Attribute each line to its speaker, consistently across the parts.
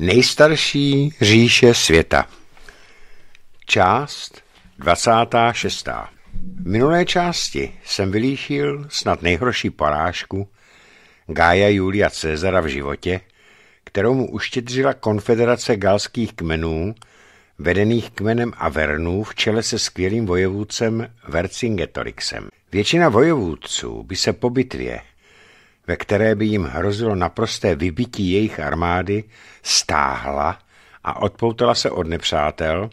Speaker 1: Nejstarší říše světa. Část 26. V minulé části jsem vylíšil snad nejhorší porážku Gája Julia Cezara v životě, kterou mu uštědřila konfederace galských kmenů, vedených kmenem Avernů v čele se skvělým vojevůdcem Vercingetorixem. Většina vojevůdců by se po bitvě ve které by jim hrozilo naprosté vybití jejich armády, stáhla a odpoutala se od nepřátel,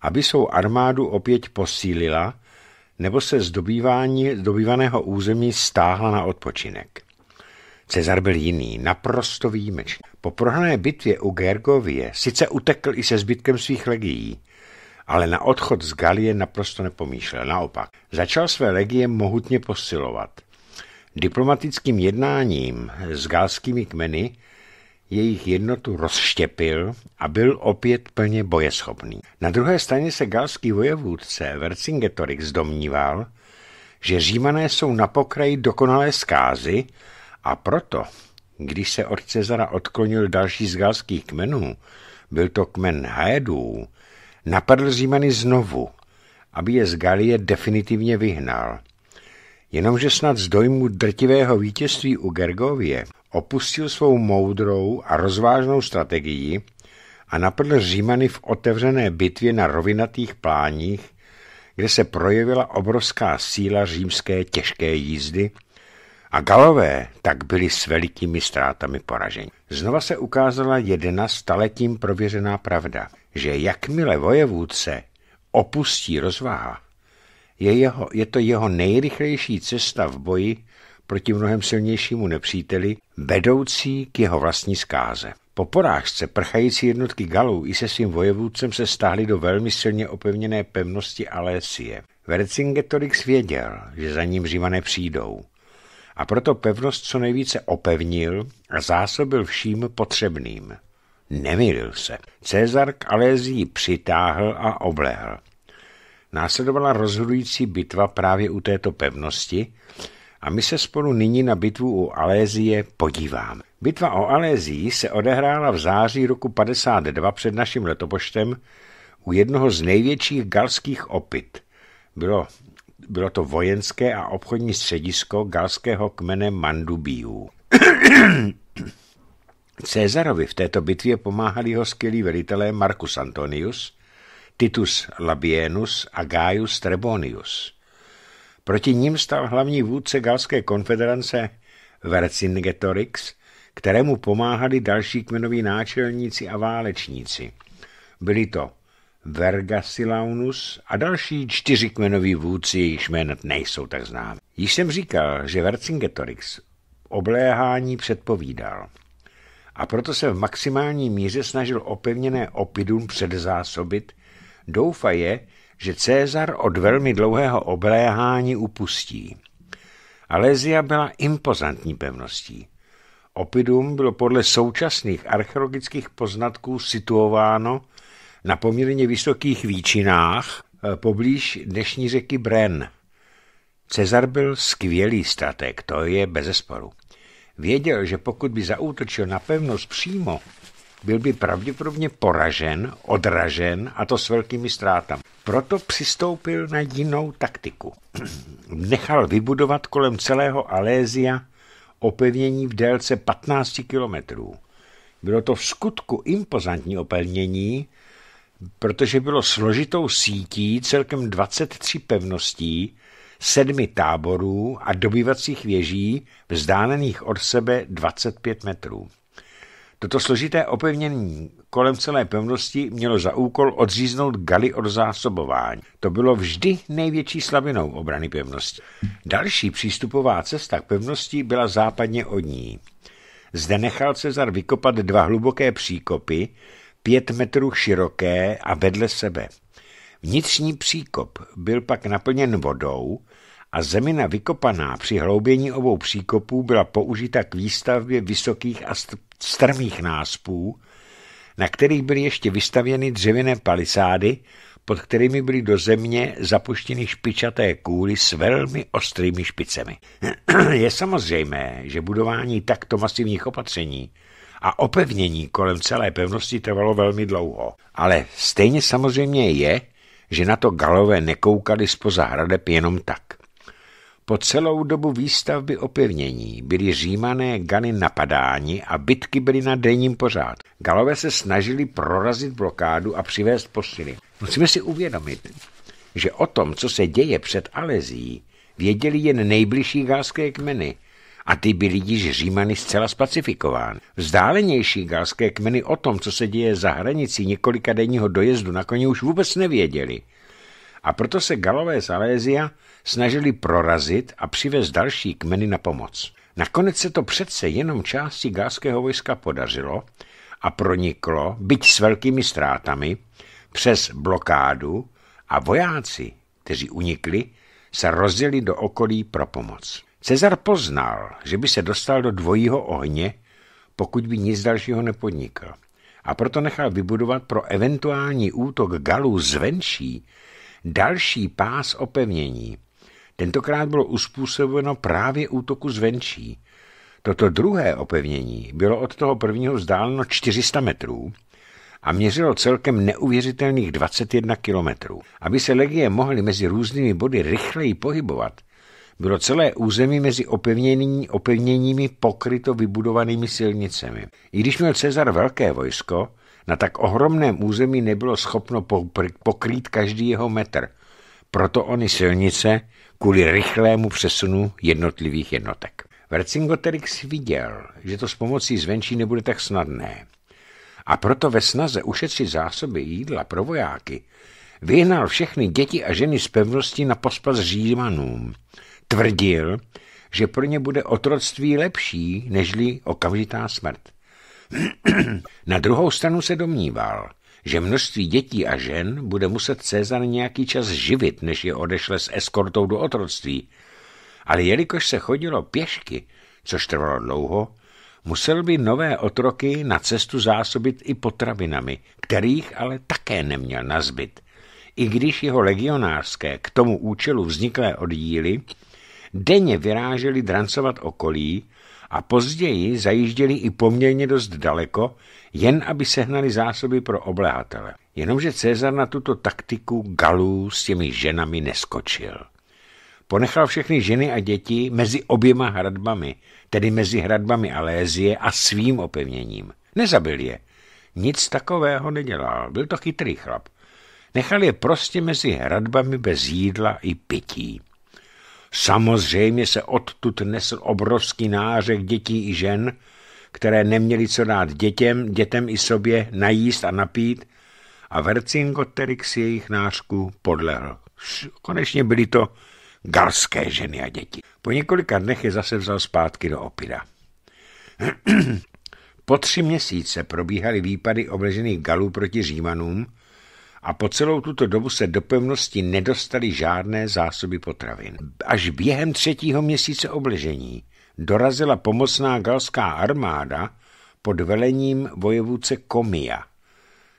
Speaker 1: aby svou armádu opět posílila nebo se z dobývání, dobývaného území stáhla na odpočinek. Cezar byl jiný, naprosto výjimečný. Po prohrané bitvě u Gergovie sice utekl i se zbytkem svých legií, ale na odchod z Galie naprosto nepomýšlel. Naopak, začal své legie mohutně posilovat – Diplomatickým jednáním s gálskými kmeny jejich jednotu rozštěpil a byl opět plně bojeschopný. Na druhé straně se gálský vojevůdce Vercingetorix domníval, že římané jsou na pokraji dokonalé zkázy a proto, když se od Cezara odklonil další z gálských kmenů, byl to kmen Haedů, napadl římany znovu, aby je z Galie definitivně vyhnal – Jenomže snad z dojmu drtivého vítězství u Gergovie opustil svou moudrou a rozvážnou strategii a napadl Římany v otevřené bitvě na rovinatých pláních, kde se projevila obrovská síla římské těžké jízdy a galové tak byli s velikými ztrátami poraženi. Znova se ukázala jedna staletím prověřená pravda, že jakmile vojevůdce opustí rozváha. Je, jeho, je to jeho nejrychlejší cesta v boji proti mnohem silnějšímu nepříteli, vedoucí k jeho vlastní zkáze. Po porážce prchající jednotky Galů i se svým vojevůdcem se stáhly do velmi silně opevněné pevnosti Alésie. Vercingetorix věděl, že za ním římané přijdou a proto pevnost co nejvíce opevnil a zásobil vším potřebným. Nemýlil se. Cezar k Alézii přitáhl a oblehl. Následovala rozhodující bitva právě u této pevnosti a my se spolu nyní na bitvu u Alézie podíváme. Bitva o Alézii se odehrála v září roku 52 před naším letopočtem u jednoho z největších galských opit. Bylo, bylo to vojenské a obchodní středisko galského kmene Mandubíů. Cezarovi v této bitvě pomáhali jeho skvělý velitelé Marcus Antonius, Titus Labienus a Gaius Trebonius. Proti ním stal hlavní vůdce galské konfederace Vercingetorix, kterému pomáhali další kmenoví náčelníci a válečníci. Byli to Vergasilaunus a další čtyři kmenoví vůdci, jejichž jména nejsou tak známé. Již jsem říkal, že Vercingetorix obléhání předpovídal a proto se v maximální míře snažil opevněné opidum předzásobit Doufaje, že Cézar od velmi dlouhého obléhání upustí. Alezia byla impozantní pevností. Opidum bylo podle současných archeologických poznatků situováno na poměrně vysokých výčinách eh, poblíž dnešní řeky Bren. Cezar byl skvělý strateg, to je bezesporu. Věděl, že pokud by zaútočil na pevnost přímo, byl by pravděpodobně poražen, odražen a to s velkými ztrátami. Proto přistoupil na jinou taktiku. Nechal vybudovat kolem celého Alézia opevnění v délce 15 kilometrů. Bylo to v skutku impozantní opevnění, protože bylo složitou sítí celkem 23 pevností, sedmi táborů a dobývacích věží vzdálených od sebe 25 metrů. Toto složité opevnění kolem celé pevnosti mělo za úkol odříznout Gali od zásobování. To bylo vždy největší slabinou obrany pevnosti. Další přístupová cesta k pevnosti byla západně od ní. Zde nechal Cezar vykopat dva hluboké příkopy, pět metrů široké a vedle sebe. Vnitřní příkop byl pak naplněn vodou a zemina vykopaná při hloubění obou příkopů byla použita k výstavbě vysokých a strmých náspů, na kterých byly ještě vystavěny dřevěné palisády, pod kterými byly do země zapuštěny špičaté kůly s velmi ostrými špicemi. Je samozřejmé, že budování takto masivních opatření a opevnění kolem celé pevnosti trvalo velmi dlouho. Ale stejně samozřejmě je, že na to galové nekoukali spoza hradeb jenom tak. Po celou dobu výstavby opevnění byli římané Gany napadáni a bitky byly na denním pořád. Galové se snažili prorazit blokádu a přivést posily. Musíme si uvědomit, že o tom, co se děje před Alezí, věděli jen nejbližší galské kmeny a ty byli již římany zcela spacifikovány. Vzdálenější galské kmeny o tom, co se děje za hranicí několika denního dojezdu na koni už vůbec nevěděli. A proto se galové z Alezia snažili prorazit a přivez další kmeny na pomoc. Nakonec se to přece jenom části gáského vojska podařilo a proniklo, byť s velkými ztrátami, přes blokádu a vojáci, kteří unikli, se rozjeli do okolí pro pomoc. Cezar poznal, že by se dostal do dvojího ohně, pokud by nic dalšího nepodnikl. A proto nechal vybudovat pro eventuální útok Galů zvenší další pás opevnění, Tentokrát bylo uspůsobeno právě útoku zvenčí. Toto druhé opevnění bylo od toho prvního vzdáleno 400 metrů a měřilo celkem neuvěřitelných 21 kilometrů. Aby se legie mohly mezi různými body rychleji pohybovat, bylo celé území mezi opevnění, opevněními pokryto vybudovanými silnicemi. I když měl Cezar velké vojsko, na tak ohromném území nebylo schopno pokrýt každý jeho metr – proto ony silnice kvůli rychlému přesunu jednotlivých jednotek. Vercingetorix viděl, že to s pomocí zvenčí nebude tak snadné. A proto ve snaze ušetřit zásoby jídla pro vojáky vyhnal všechny děti a ženy z pevnosti na pospas římanům. Tvrdil, že pro ně bude otroctví lepší, nežli okamžitá smrt. na druhou stranu se domníval, že množství dětí a žen bude muset Cezar nějaký čas živit, než je odešle s eskortou do otroctví. Ale jelikož se chodilo pěšky, což trvalo dlouho, musel by nové otroky na cestu zásobit i potravinami, kterých ale také neměl nazbyt. I když jeho legionářské k tomu účelu vzniklé oddíly denně vyráželi drancovat okolí, a později zajížděli i poměrně dost daleko, jen aby sehnali zásoby pro obléhatele. Jenomže Cezar na tuto taktiku galů s těmi ženami neskočil. Ponechal všechny ženy a děti mezi oběma hradbami, tedy mezi hradbami Alézie a svým opevněním. Nezabil je. Nic takového nedělal, byl to chytrý chlap. Nechal je prostě mezi hradbami bez jídla i pití. Samozřejmě se odtud nesl obrovský nářek dětí i žen, které neměli co dát dětem, dětem i sobě najíst a napít a vercingoterix jejich nářku podlehl. Konečně byly to galské ženy a děti. Po několika dnech je zase vzal zpátky do opida. po tři měsíce probíhaly výpady obležených galů proti římanům, a po celou tuto dobu se do pevnosti nedostaly žádné zásoby potravin. Až během třetího měsíce obležení dorazila pomocná galská armáda pod velením vojevůce Komia.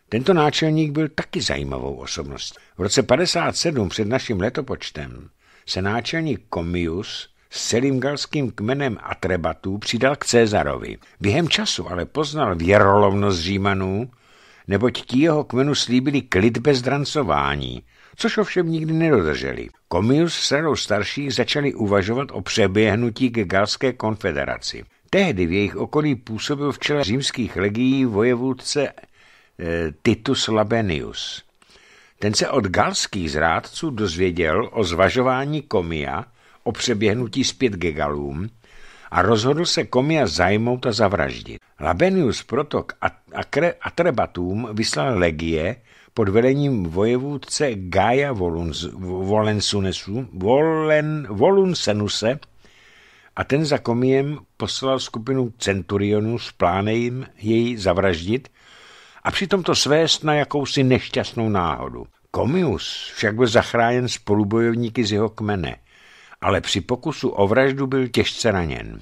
Speaker 1: Tento náčelník byl taky zajímavou osobností. V roce 57 před naším letopočtem se náčelník Komius s celým galským kmenem Atrebatů přidal k Cezarovi. Během času ale poznal věrolovnost Římanů neboť ti jeho kmenu slíbili klid bez drancování, což ovšem nikdy nedodrželi. Komius s radou starších začali uvažovat o přeběhnutí k Galské konfederaci. Tehdy v jejich okolí působil v čele římských legií vojevůdce e, Titus Labenius. Ten se od galských zrádců dozvěděl o zvažování Komia o přeběhnutí zpět ke Galům, a rozhodl se Komia zajmout a zavraždit. Labenius proto k atrebatům vyslal legie pod velením vojevůdce Gaia Volensunesu, Volen, Volunsenuse a ten za Komiem poslal skupinu centurionů s plánem jej zavraždit a přitom to svést na jakousi nešťastnou náhodu. Komius však byl zachráněn spolubojovníky z jeho kmene ale při pokusu o vraždu byl těžce raněn.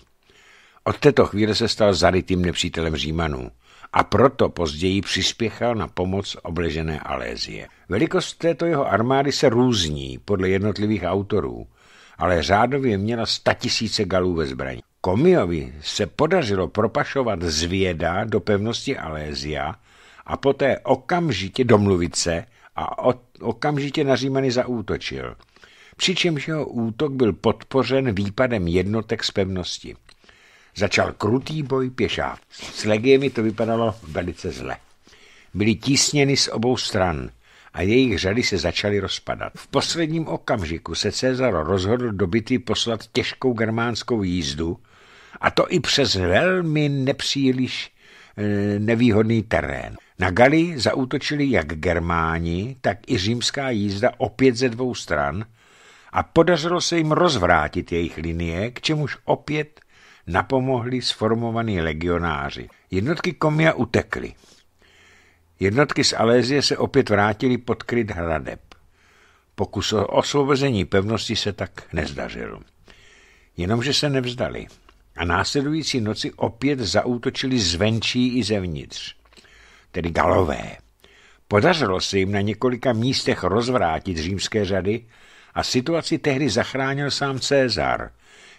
Speaker 1: Od této chvíle se stal zarytým nepřítelem Římanů a proto později přispěchal na pomoc obležené Alézie. Velikost této jeho armády se různí podle jednotlivých autorů, ale řádově měla statisíce galů ve zbraní. Komiovi se podařilo propašovat zvěda do pevnosti Alézia a poté okamžitě domluvit se a okamžitě na Římany zaútočil – přičemž jeho útok byl podpořen výpadem jednotek z pevnosti. Začal krutý boj pěšák. S legiemi to vypadalo velice zle. Byli tísněny z obou stran a jejich řady se začaly rozpadat. V posledním okamžiku se Cezar rozhodl do bitvy poslat těžkou germánskou jízdu, a to i přes velmi nepříliš eh, nevýhodný terén. Na Gali zautočili jak Germáni, tak i římská jízda opět ze dvou stran – a podařilo se jim rozvrátit jejich linie, k čemuž opět napomohli sformovaní legionáři. Jednotky Komia utekly. Jednotky z Alézie se opět vrátily pod kryt hradeb. Pokus o osvobození pevnosti se tak nezdařil. Jenomže se nevzdali a následující noci opět zaútočili zvenčí i zevnitř, tedy galové. Podařilo se jim na několika místech rozvrátit římské řady a situaci tehdy zachránil sám Cézar,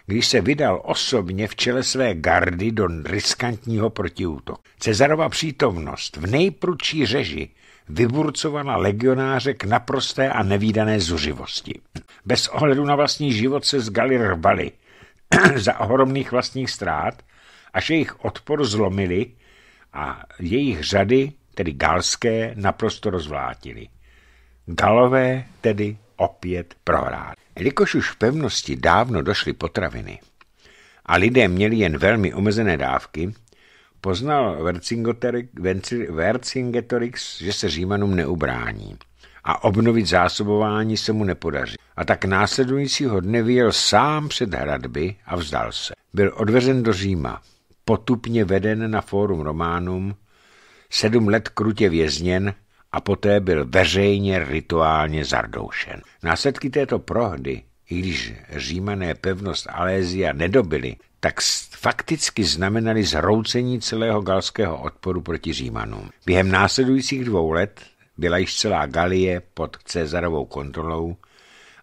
Speaker 1: když se vydal osobně v čele své gardy do riskantního protiútoku. Cezarova přítomnost v nejprudší řeži vyburcovala legionáře k naprosté a nevýdané zuřivosti. Bez ohledu na vlastní život se z Gali rvali za ohromných vlastních ztrát, až jejich odpor zlomili a jejich řady, tedy galské, naprosto rozvlátili. Galové tedy opět prohrál. Jelikož už v pevnosti dávno došly potraviny a lidé měli jen velmi omezené dávky, poznal Vercingetorix, že se Římanům neubrání a obnovit zásobování se mu nepodaří. A tak následujícího dne vyjel sám před hradby a vzdal se. Byl odvezen do Říma, potupně veden na fórum románům, sedm let krutě vězněn a poté byl veřejně rituálně zardoušen. Následky této prohdy, i když římané pevnost Alézia nedobili, tak fakticky znamenaly zhroucení celého galského odporu proti Římanům. Během následujících dvou let byla již celá Galie pod Cezarovou kontrolou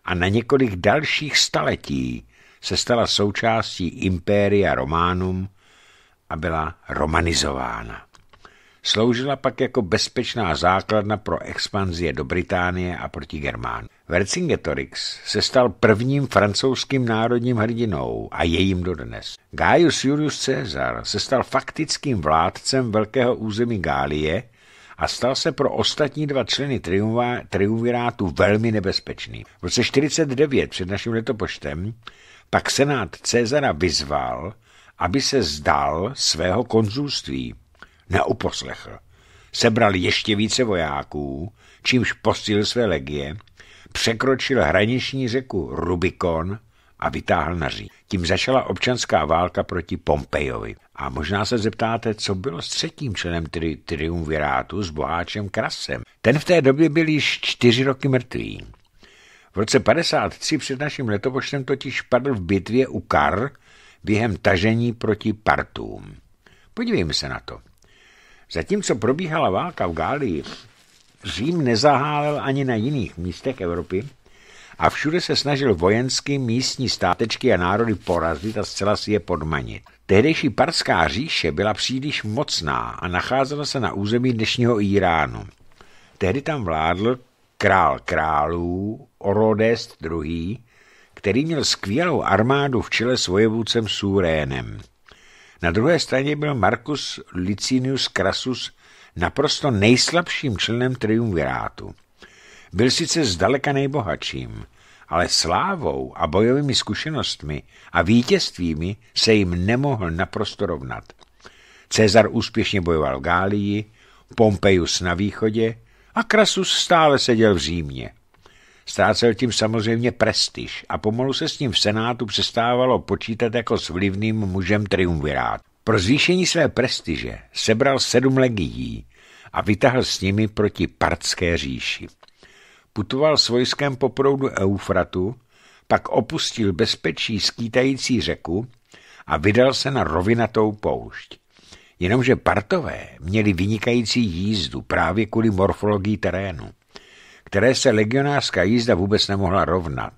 Speaker 1: a na několik dalších staletí se stala součástí Impéria Románum a byla romanizována. Sloužila pak jako bezpečná základna pro expanzie do Británie a proti Germánům. Vercingetorix se stal prvním francouzským národním hrdinou a jejím dodnes. Gaius Julius Caesar se stal faktickým vládcem velkého území Gálie a stal se pro ostatní dva členy triumvirátu velmi nebezpečný. V roce 49 před naším letopočtem pak senát Cezara vyzval, aby se zdal svého konzulství neuposlechl. Sebral ještě více vojáků, čímž posílil své legie, překročil hraniční řeku Rubikon a vytáhl na Řík. Tím začala občanská válka proti Pompejovi. A možná se zeptáte, co bylo s třetím členem tri- triumvirátu s boháčem Krasem. Ten v té době byl již čtyři roky mrtvý. V roce 53 před naším letopočtem totiž padl v bitvě u Kar během tažení proti Partům. Podívejme se na to. Zatímco probíhala válka v Gálii, Řím nezahálel ani na jiných místech Evropy a všude se snažil vojensky místní státečky a národy porazit a zcela si je podmanit. Tehdejší parská říše byla příliš mocná a nacházela se na území dnešního Iránu. Tehdy tam vládl král králů Orodest II., který měl skvělou armádu v čele s vojevůcem Súrénem. Na druhé straně byl Marcus Licinius Crassus naprosto nejslabším členem triumvirátu. Byl sice zdaleka nejbohatším, ale slávou a bojovými zkušenostmi a vítězstvími se jim nemohl naprosto rovnat. Cezar úspěšně bojoval v Gálii, Pompejus na východě a Krasus stále seděl v Římě. Ztrácel tím samozřejmě prestiž a pomalu se s ním v Senátu přestávalo počítat jako s vlivným mužem triumvirát. Pro zvýšení své prestiže sebral sedm legií a vytahl s nimi proti partské říši. Putoval s vojskem po proudu Eufratu, pak opustil bezpečí skýtající řeku a vydal se na rovinatou poušť. Jenomže partové měli vynikající jízdu právě kvůli morfologii terénu které se legionářská jízda vůbec nemohla rovnat.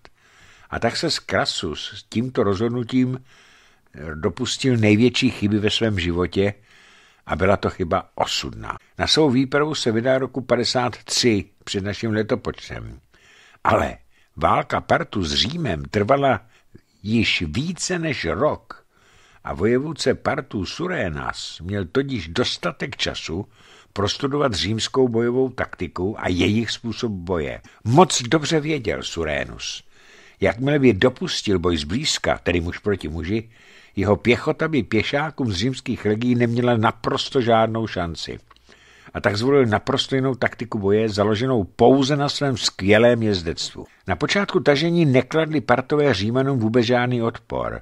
Speaker 1: A tak se Krasus s tímto rozhodnutím eh, dopustil největší chyby ve svém životě a byla to chyba osudná. Na svou výpravu se vydá roku 53 před naším letopočtem. Ale válka Partu s Římem trvala již více než rok a vojevůdce Partu Surénas měl todíž dostatek času, prostudovat římskou bojovou taktiku a jejich způsob boje. Moc dobře věděl Surénus. Jakmile by dopustil boj zblízka, tedy muž proti muži, jeho pěchota by pěšákům z římských legí neměla naprosto žádnou šanci. A tak zvolil naprosto jinou taktiku boje, založenou pouze na svém skvělém jezdectvu. Na počátku tažení nekladli partové římanům vůbec žádný odpor.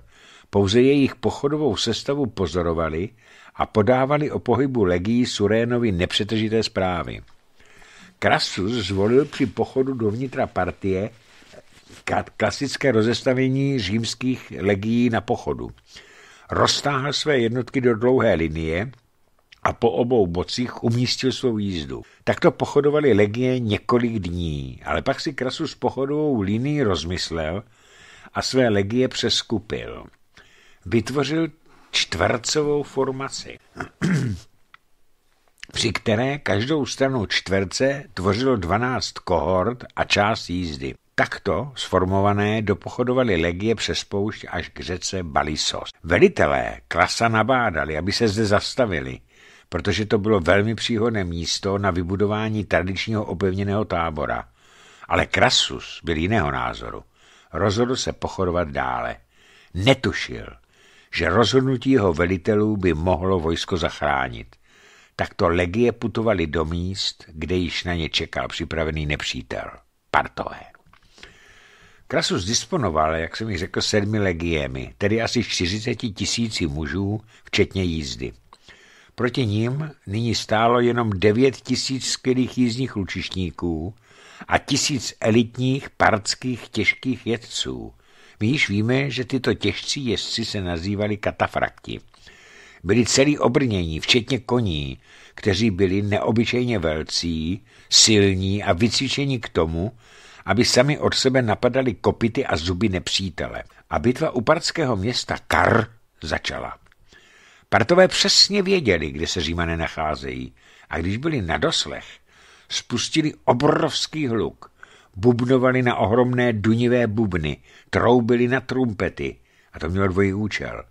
Speaker 1: Pouze jejich pochodovou sestavu pozorovali – a podávali o pohybu legií Surénovi nepřetržité zprávy. Krasus zvolil při pochodu dovnitra partie klasické rozestavení římských legií na pochodu. Roztáhl své jednotky do dlouhé linie a po obou bocích umístil svou jízdu. Takto pochodovali legie několik dní, ale pak si Krasus pochodovou linii rozmyslel a své legie přeskupil. Vytvořil čtvercovou formaci, při které každou stranu čtverce tvořilo 12 kohort a část jízdy. Takto sformované dopochodovali legie přes poušť až k řece Balisos. Velitelé klasa nabádali, aby se zde zastavili, protože to bylo velmi příhodné místo na vybudování tradičního opevněného tábora. Ale Krasus byl jiného názoru. Rozhodl se pochodovat dále. Netušil, že rozhodnutí jeho velitelů by mohlo vojsko zachránit. Takto legie putovali do míst, kde již na ně čekal připravený nepřítel. Partové. Krasus disponoval, jak jsem mi řekl, sedmi legiemi, tedy asi 40 tisíci mužů, včetně jízdy. Proti ním nyní stálo jenom 9 tisíc skvělých jízdních lučišníků a tisíc elitních partských těžkých jedců. My již víme, že tyto těžcí jezdci se nazývali katafrakti. Byli celý obrnění, včetně koní, kteří byli neobyčejně velcí, silní a vycvičení k tomu, aby sami od sebe napadali kopity a zuby nepřítele. A bitva u partského města Kar začala. Partové přesně věděli, kde se římané nacházejí a když byli na doslech, spustili obrovský hluk, bubnovali na ohromné dunivé bubny, troubili na trumpety. A to mělo dvojí účel.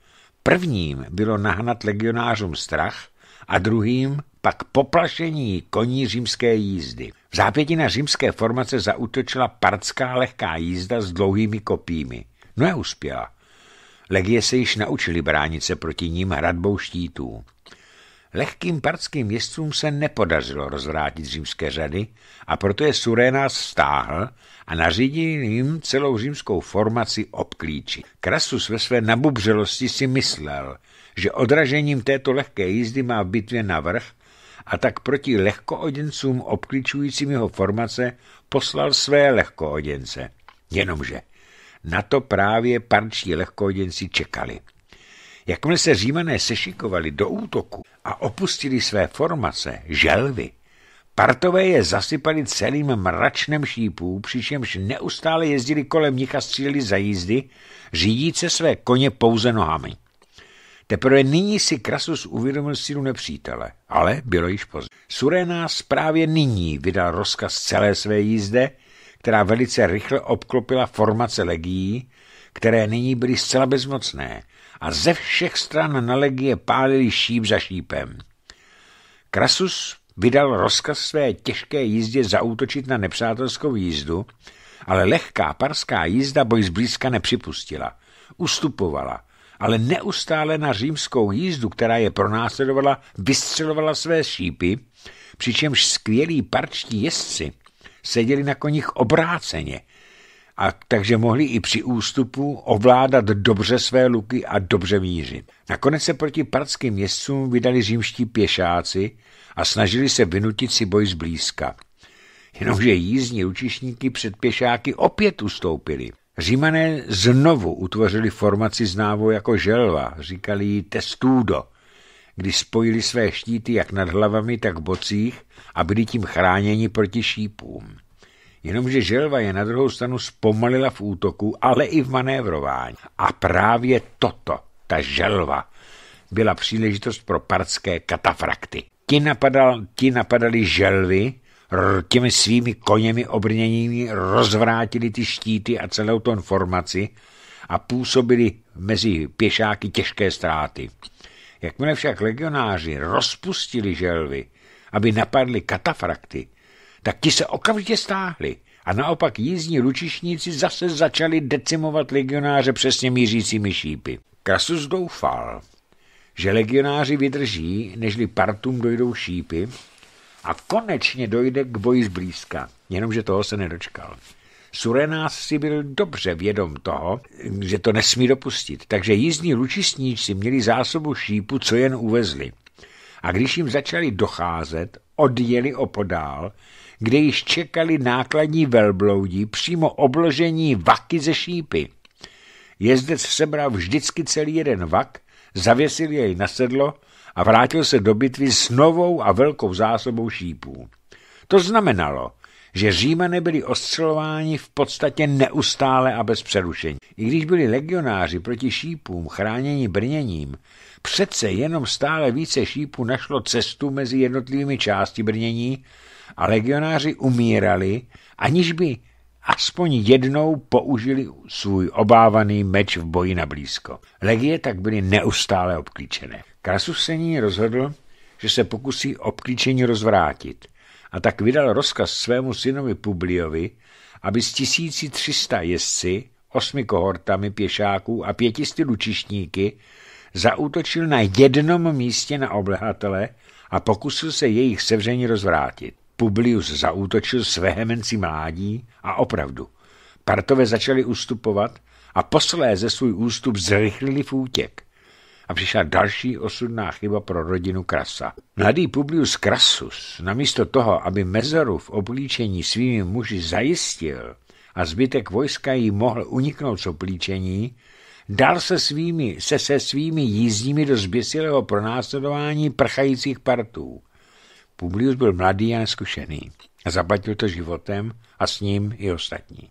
Speaker 1: Prvním bylo nahnat legionářům strach a druhým pak poplašení koní římské jízdy. V zápěti na římské formace zautočila partská lehká jízda s dlouhými kopími. No a uspěla. Legie se již naučili bránit se proti ním hradbou štítů. Lehkým partským městcům se nepodařilo rozvrátit římské řady a proto je Surenas stáhl a nařídil jim celou římskou formaci obklíčit. Krasus ve své nabubřelosti si myslel, že odražením této lehké jízdy má v bitvě navrh a tak proti lehkooděncům obklíčujícím jeho formace poslal své lehkooděnce. Jenomže na to právě parčí lehkooděnci čekali. Jakmile se římané sešikovali do útoku a opustili své formace, želvy, partové je zasypali celým mračnem šípů, přičemž neustále jezdili kolem nich a stříleli za jízdy, řídíce své koně pouze nohami. Teprve nyní si Krasus uvědomil sílu nepřítele, ale bylo již pozdě. Surenás právě nyní vydal rozkaz celé své jízde, která velice rychle obklopila formace legií, které nyní byly zcela bezmocné a ze všech stran na legie pálili šíp za šípem. Krasus vydal rozkaz své těžké jízdě zaútočit na nepřátelskou jízdu, ale lehká parská jízda boj zblízka nepřipustila. Ustupovala, ale neustále na římskou jízdu, která je pronásledovala, vystřelovala své šípy, přičemž skvělí parčtí jezdci seděli na koních obráceně a takže mohli i při ústupu ovládat dobře své luky a dobře mířit. Nakonec se proti pradským městcům vydali římští pěšáci a snažili se vynutit si boj zblízka. Jenomže jízdní ručišníky před pěšáky opět ustoupili. Římané znovu utvořili formaci známou jako želva, říkali ji testudo, kdy spojili své štíty jak nad hlavami, tak bocích a byli tím chráněni proti šípům. Jenomže želva je na druhou stranu zpomalila v útoku, ale i v manévrování. A právě toto, ta želva, byla příležitost pro parské katafrakty. Ti, napadal, ti napadali želvy, těmi svými koněmi obrněními rozvrátili ty štíty a celou tu formaci a působili mezi pěšáky těžké ztráty. Jakmile však legionáři rozpustili želvy, aby napadli katafrakty, tak ti se okamžitě stáhli a naopak jízdní lučišníci zase začali decimovat legionáře přesně mířícími šípy. Krasus doufal, že legionáři vydrží, nežli partům dojdou šípy a konečně dojde k boji zblízka, jenomže toho se nedočkal. Surenás si byl dobře vědom toho, že to nesmí dopustit, takže jízdní lučistníci měli zásobu šípu, co jen uvezli. A když jim začali docházet, odjeli opodál, kde již čekali nákladní velbloudí přímo obložení vaky ze šípy. Jezdec sebral vždycky celý jeden vak, zavěsil jej na sedlo a vrátil se do bitvy s novou a velkou zásobou šípů. To znamenalo, že Římané byli ostřelováni v podstatě neustále a bez přerušení. I když byli legionáři proti šípům chráněni brněním, přece jenom stále více šípů našlo cestu mezi jednotlivými části brnění a legionáři umírali, aniž by aspoň jednou použili svůj obávaný meč v boji na blízko. Legie tak byly neustále obklíčené. ní rozhodl, že se pokusí obklíčení rozvrátit – a tak vydal rozkaz svému synovi Publiovi, aby z 1300 jezdci, osmi kohortami pěšáků a pětisty lučišníky zaútočil na jednom místě na oblehatele a pokusil se jejich sevření rozvrátit. Publius zaútočil s vehemencí mládí a opravdu. Partové začali ustupovat a posléze svůj ústup zrychlili v útěk a přišla další osudná chyba pro rodinu Krasa. Mladý Publius Krasus, namísto toho, aby Mezoru v oblíčení svými muži zajistil a zbytek vojska jí mohl uniknout z oblíčení, dal se, svými, se se svými jízdními do zběsilého pronásledování prchajících partů. Publius byl mladý a neskušený a zaplatil to životem a s ním i ostatní.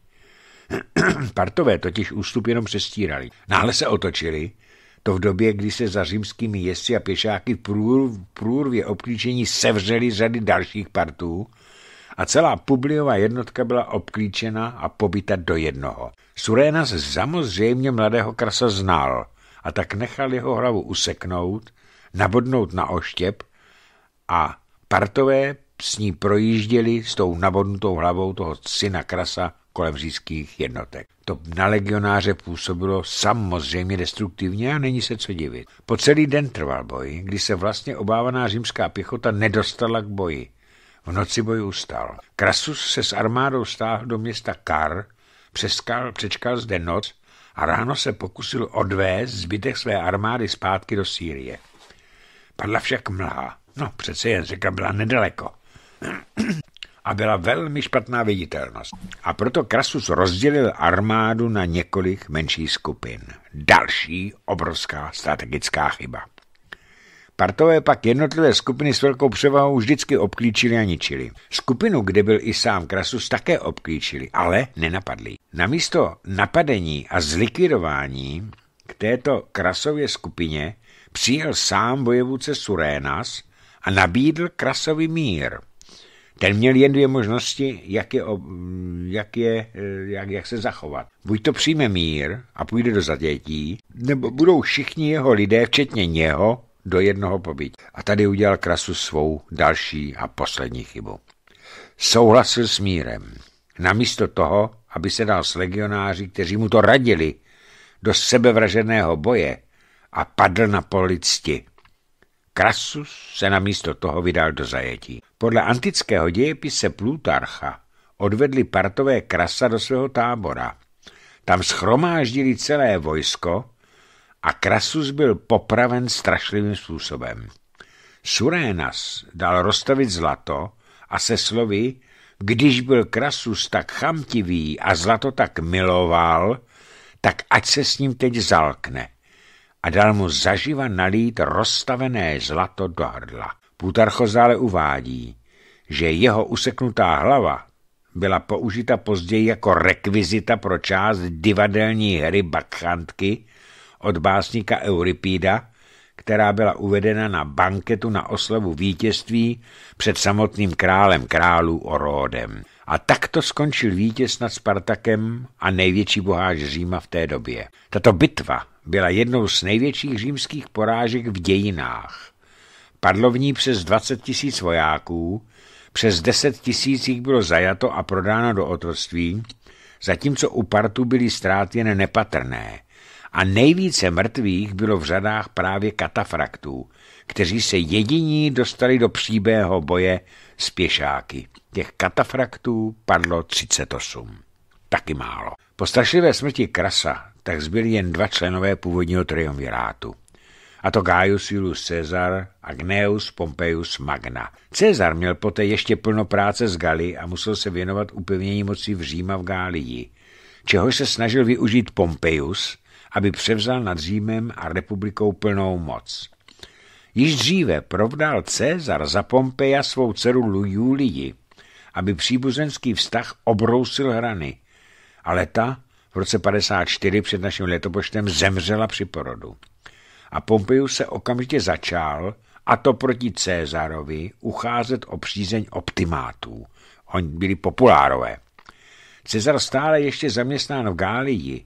Speaker 1: Partové totiž ústup jenom přestírali. Náhle se otočili to v době, kdy se za římskými jezdci a pěšáky v průr, průrvě obklíčení sevřeli řady dalších partů a celá Publiová jednotka byla obklíčena a pobyta do jednoho. Surénas samozřejmě mladého krasa znal a tak nechal jeho hlavu useknout, nabodnout na oštěp a partové s ní projížděli s tou nabodnutou hlavou toho syna krasa Kolem kolevříjských jednotek. To na legionáře působilo samozřejmě destruktivně a není se co divit. Po celý den trval boj, kdy se vlastně obávaná římská pěchota nedostala k boji. V noci boj ustal. Krasus se s armádou stáhl do města Kar, přeskal, přečkal zde noc a ráno se pokusil odvést zbytek své armády zpátky do Sýrie. Padla však mlha. No, přece jen řeka byla nedaleko a byla velmi špatná viditelnost. A proto Krasus rozdělil armádu na několik menších skupin. Další obrovská strategická chyba. Partové pak jednotlivé skupiny s velkou převahou vždycky obklíčili a ničili. Skupinu, kde byl i sám Krasus, také obklíčili, ale nenapadli. Namísto napadení a zlikvidování k této Krasově skupině přijel sám vojevůce Surénas a nabídl Krasovi mír – ten měl jen dvě možnosti, jak, je, jak, je, eh, jak, jak se zachovat. Buď to přijme mír a půjde do zadětí, nebo budou všichni jeho lidé, včetně něho, do jednoho pobyt. A tady udělal krasu svou další a poslední chybu. Souhlasil s mírem. Namísto toho, aby se dal s legionáři, kteří mu to radili, do sebevraženého boje a padl na polici. Krasus se namísto toho vydal do zajetí. Podle antického dějepise Plutarcha odvedli partové Krasa do svého tábora. Tam schromáždili celé vojsko a Krasus byl popraven strašlivým způsobem. Surénas dal rozstavit zlato a se slovy, když byl Krasus tak chamtivý a zlato tak miloval, tak ať se s ním teď zalkne a dal mu zaživa nalít rozstavené zlato do hrdla. Plutarchos zále uvádí, že jeho useknutá hlava byla použita později jako rekvizita pro část divadelní hry Bakchantky od básníka Euripída, která byla uvedena na banketu na oslavu vítězství před samotným králem králů Orodem. A takto skončil vítěz nad Spartakem a největší boháč Říma v té době. Tato bitva byla jednou z největších římských porážek v dějinách. Padlo v ní přes 20 tisíc vojáků, přes 10 tisíc jich bylo zajato a prodáno do otroctví, zatímco u Partu byly ztráty jen nepatrné. A nejvíce mrtvých bylo v řadách právě katafraktů, kteří se jediní dostali do příbého boje s pěšáky. Těch katafraktů padlo 38. Taky málo. Po strašlivé smrti Krasa tak zbyli jen dva členové původního triumvirátu. A to Gaius Julius Caesar a Gneus Pompeius Magna. Caesar měl poté ještě plno práce z Gali a musel se věnovat upevnění moci v Říma v Gálii, čehož se snažil využít Pompeius, aby převzal nad Římem a republikou plnou moc. Již dříve provdal Cezar za Pompeja svou dceru Julii, aby příbuzenský vztah obrousil hrany, ale ta roce 54 před naším letopočtem zemřela při porodu. A Pompeius se okamžitě začal, a to proti Cézarovi, ucházet o přízeň optimátů. Oni byli populárové. Cezar stále ještě zaměstnán v Gálii,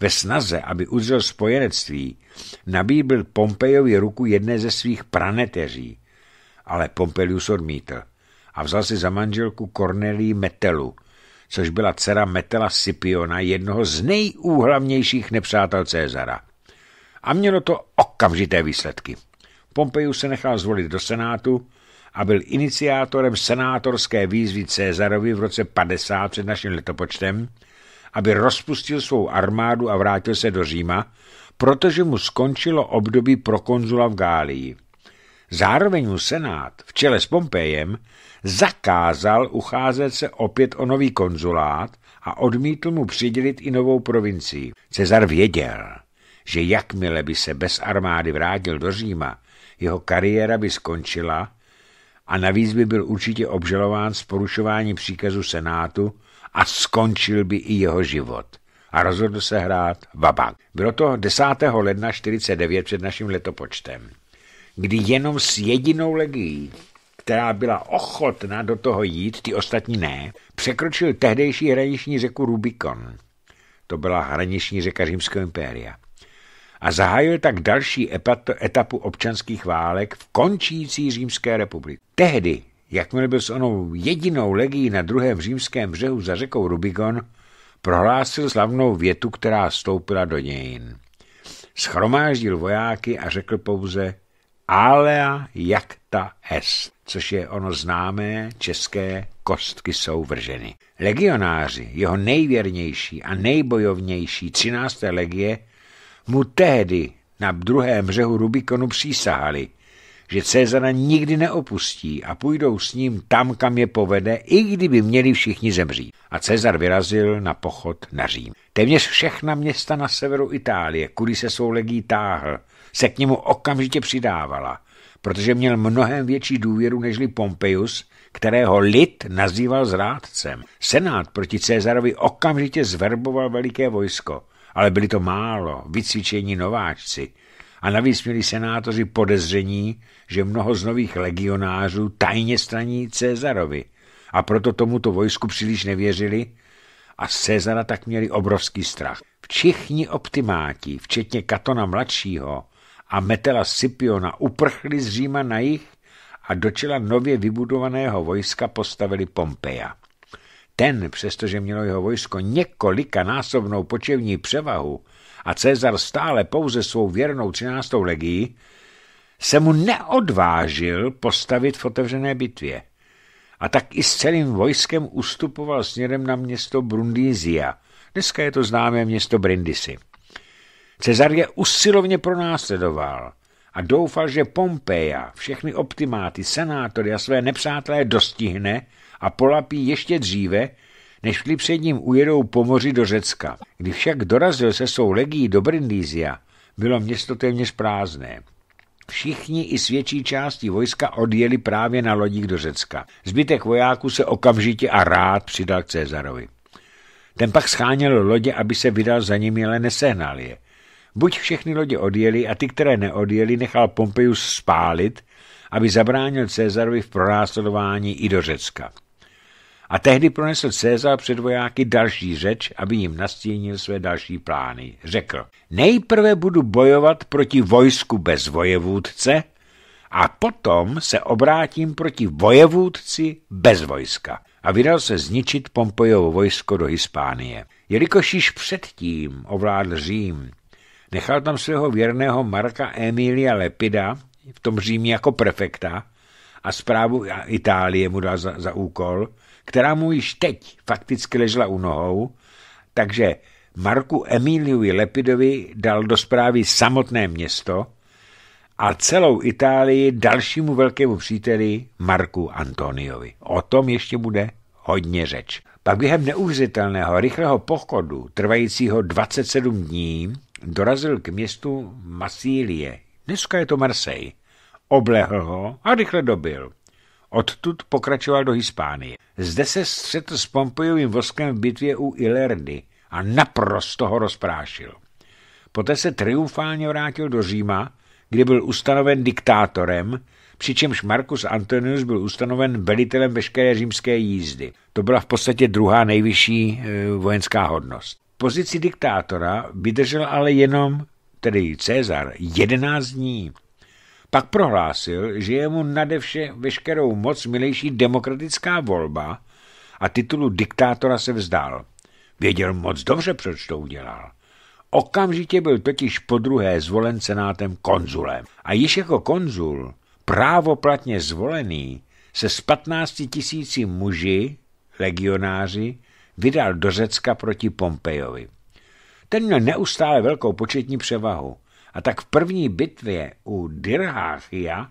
Speaker 1: ve snaze, aby uzřel spojenectví, nabíbil Pompejovi ruku jedné ze svých praneteří. Ale Pompejus odmítl a vzal si za manželku Cornelii Metelu, což byla dcera Metela Scipiona, jednoho z nejúhlavnějších nepřátel Cezara. A mělo to okamžité výsledky. Pompejus se nechal zvolit do senátu a byl iniciátorem senátorské výzvy Cezarovi v roce 50 před naším letopočtem, aby rozpustil svou armádu a vrátil se do Říma, protože mu skončilo období prokonzula v Gálii. Zároveň mu senát v čele s Pompejem zakázal ucházet se opět o nový konzulát a odmítl mu přidělit i novou provincii. Cezar věděl, že jakmile by se bez armády vrátil do Říma, jeho kariéra by skončila a navíc by byl určitě obžalován z porušování příkazu Senátu a skončil by i jeho život. A rozhodl se hrát vabank. Bylo to 10. ledna 49 před naším letopočtem kdy jenom s jedinou legií, která byla ochotná do toho jít, ty ostatní ne, překročil tehdejší hraniční řeku Rubikon. To byla hraniční řeka Římského impéria. A zahájil tak další etapu občanských válek v končící Římské republiky. Tehdy, jakmile byl s onou jedinou legií na druhém římském břehu za řekou Rubikon, prohlásil slavnou větu, která stoupila do dějin. Schromáždil vojáky a řekl pouze alea jacta est, což je ono známé české kostky jsou vrženy. Legionáři, jeho nejvěrnější a nejbojovnější 13. legie, mu tehdy na druhém břehu Rubikonu přísahali, že Cezara nikdy neopustí a půjdou s ním tam, kam je povede, i kdyby měli všichni zemřít. A Cezar vyrazil na pochod na Řím. Téměř všechna města na severu Itálie, kudy se svou legí táhl, se k němu okamžitě přidávala, protože měl mnohem větší důvěru nežli Pompeius, kterého lid nazýval zrádcem. Senát proti Cezarovi okamžitě zverboval veliké vojsko, ale byli to málo, vycvičení nováčci. A navíc měli senátoři podezření, že mnoho z nových legionářů tajně straní Cezarovi a proto tomuto vojsku příliš nevěřili a z Cezara tak měli obrovský strach. Všichni optimáti, včetně Katona mladšího, a Metela Scipiona uprchli z Říma na jich a do čela nově vybudovaného vojska postavili Pompeja. Ten, přestože mělo jeho vojsko několika násobnou počevní převahu a Cezar stále pouze svou věrnou 13. legii, se mu neodvážil postavit v otevřené bitvě. A tak i s celým vojskem ustupoval směrem na město Brundizia. Dneska je to známé město Brindisi. Cezar je usilovně pronásledoval a doufal, že Pompeja všechny optimáty, senátory a své nepřátelé dostihne a polapí ještě dříve, než šli před ním ujedou po moři do Řecka. Když však dorazil se svou legií do Brindízia, bylo město téměř prázdné. Všichni i s větší částí vojska odjeli právě na lodích do Řecka. Zbytek vojáků se okamžitě a rád přidal k Cezarovi. Ten pak scháněl lodě, aby se vydal za nimi, ale nesehnal je. Buď všechny lodě odjeli a ty, které neodjeli, nechal Pompeius spálit, aby zabránil Cezarovi v pronásledování i do Řecka. A tehdy pronesl Cezar před vojáky další řeč, aby jim nastínil své další plány. Řekl, nejprve budu bojovat proti vojsku bez vojevůdce a potom se obrátím proti vojevůdci bez vojska. A vydal se zničit Pompejovo vojsko do Hispánie. Jelikož již předtím ovládl Řím, Nechal tam svého věrného Marka Emilia Lepida, v tom Římě jako prefekta, a zprávu Itálie mu dal za, za úkol, která mu již teď fakticky ležela u nohou, takže Marku Emiliui Lepidovi dal do zprávy samotné město a celou Itálii dalšímu velkému příteli Marku Antoniovi. O tom ještě bude hodně řeč. Pak během neuvěřitelného rychlého pochodu, trvajícího 27 dní, dorazil k městu Masílie, dneska je to Marseille. Oblehl ho a rychle dobil. Odtud pokračoval do Hispánie. Zde se střetl s Pompejovým voskem v bitvě u Ilerdy a naprosto ho rozprášil. Poté se triumfálně vrátil do Říma, kde byl ustanoven diktátorem, přičemž Marcus Antonius byl ustanoven velitelem veškeré římské jízdy. To byla v podstatě druhá nejvyšší eh, vojenská hodnost pozici diktátora vydržel ale jenom, tedy Cezar, jedenáct dní. Pak prohlásil, že je mu nade vše, veškerou moc milejší demokratická volba a titulu diktátora se vzdal. Věděl moc dobře, proč to udělal. Okamžitě byl totiž po druhé zvolen senátem konzulem. A již jako konzul, právoplatně zvolený, se z 15 tisíci muži, legionáři, vydal do Řecka proti Pompejovi. Ten měl neustále velkou početní převahu a tak v první bitvě u Dirháchia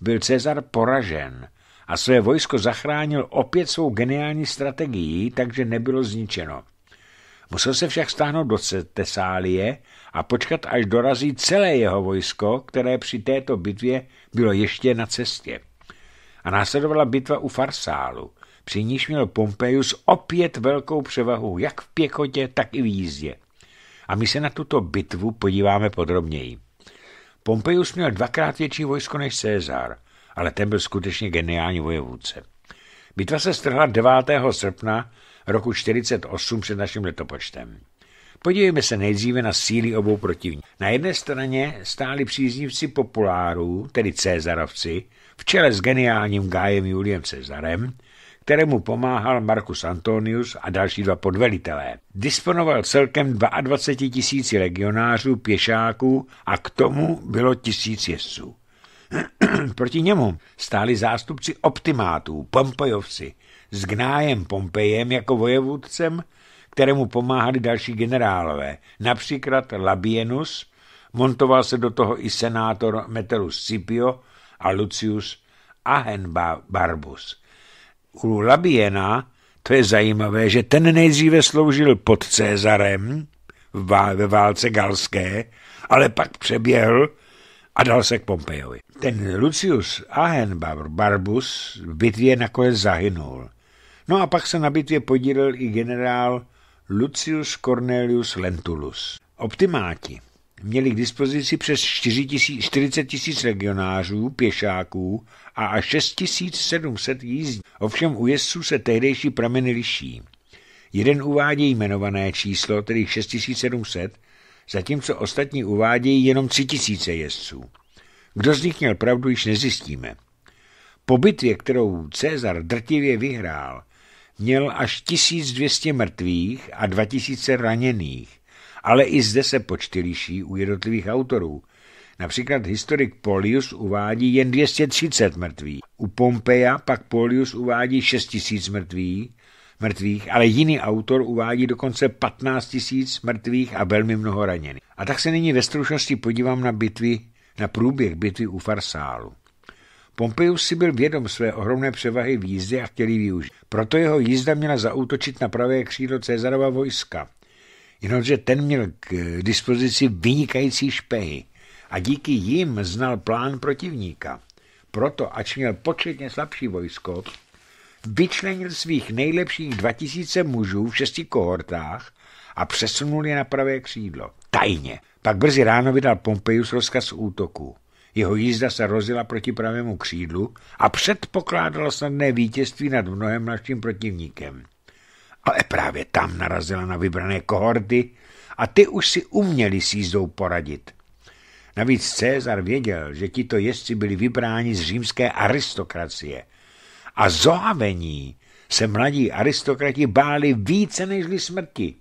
Speaker 1: byl Cezar poražen a své vojsko zachránil opět svou geniální strategií, takže nebylo zničeno. Musel se však stáhnout do Tesálie a počkat, až dorazí celé jeho vojsko, které při této bitvě bylo ještě na cestě. A následovala bitva u Farsálu, při níž měl Pompeius opět velkou převahu jak v pěchotě, tak i v jízdě. A my se na tuto bitvu podíváme podrobněji. Pompeius měl dvakrát větší vojsko než Cezar, ale ten byl skutečně geniální vojevůdce. Bitva se strhla 9. srpna roku 48 před naším letopočtem. Podívejme se nejdříve na síly obou protivníků. Na jedné straně stáli příznivci populárů, tedy Cezarovci, v čele s geniálním Gájem Juliem Cezarem, kterému pomáhal Marcus Antonius a další dva podvelitelé. Disponoval celkem 22 tisíci legionářů, pěšáků a k tomu bylo tisíc jezdců. Proti němu stáli zástupci optimátů, Pompejovci, s gnájem Pompejem jako vojevůdcem, kterému pomáhali další generálové, například Labienus, montoval se do toho i senátor Metellus Scipio a Lucius Ahenbarbus u Labiena, to je zajímavé, že ten nejdříve sloužil pod Cézarem ve válce galské, ale pak přeběhl a dal se k Pompejovi. Ten Lucius Ahenbauer Barbus v bitvě nakonec zahynul. No a pak se na bitvě podílel i generál Lucius Cornelius Lentulus. Optimáti měli k dispozici přes 40 tisíc legionářů, pěšáků a až 6700 jízdí. Ovšem u jezdců se tehdejší prameny liší. Jeden uvádí jmenované číslo, tedy 6700, zatímco ostatní uvádějí jenom 3000 jezdců. Kdo z nich měl pravdu, již nezjistíme. Po bitvě, kterou Cezar drtivě vyhrál, měl až 1200 mrtvých a 2000 raněných ale i zde se počty liší u jednotlivých autorů. Například historik Polius uvádí jen 230 mrtvých. U Pompeja pak Polius uvádí 6 mrtvých, mrtvých, ale jiný autor uvádí dokonce 15 000 mrtvých a velmi mnoho raněných. A tak se nyní ve stručnosti podívám na bitvy, na průběh bitvy u Farsálu. Pompeius si byl vědom své ohromné převahy v jízdě a chtěl ji využít. Proto jeho jízda měla zaútočit na pravé křídlo Cezarova vojska – jenomže ten měl k dispozici vynikající špehy a díky jim znal plán protivníka. Proto, ač měl početně slabší vojsko, vyčlenil svých nejlepších 2000 mužů v šesti kohortách a přesunul je na pravé křídlo. Tajně. Pak brzy ráno vydal Pompeius rozkaz útoku. Jeho jízda se rozila proti pravému křídlu a předpokládala snadné vítězství nad mnohem mladším protivníkem ale právě tam narazila na vybrané kohorty a ty už si uměli s jízdou poradit. Navíc Cezar věděl, že tito jezdci byli vybráni z římské aristokracie a zohavení se mladí aristokrati báli více nežli smrti.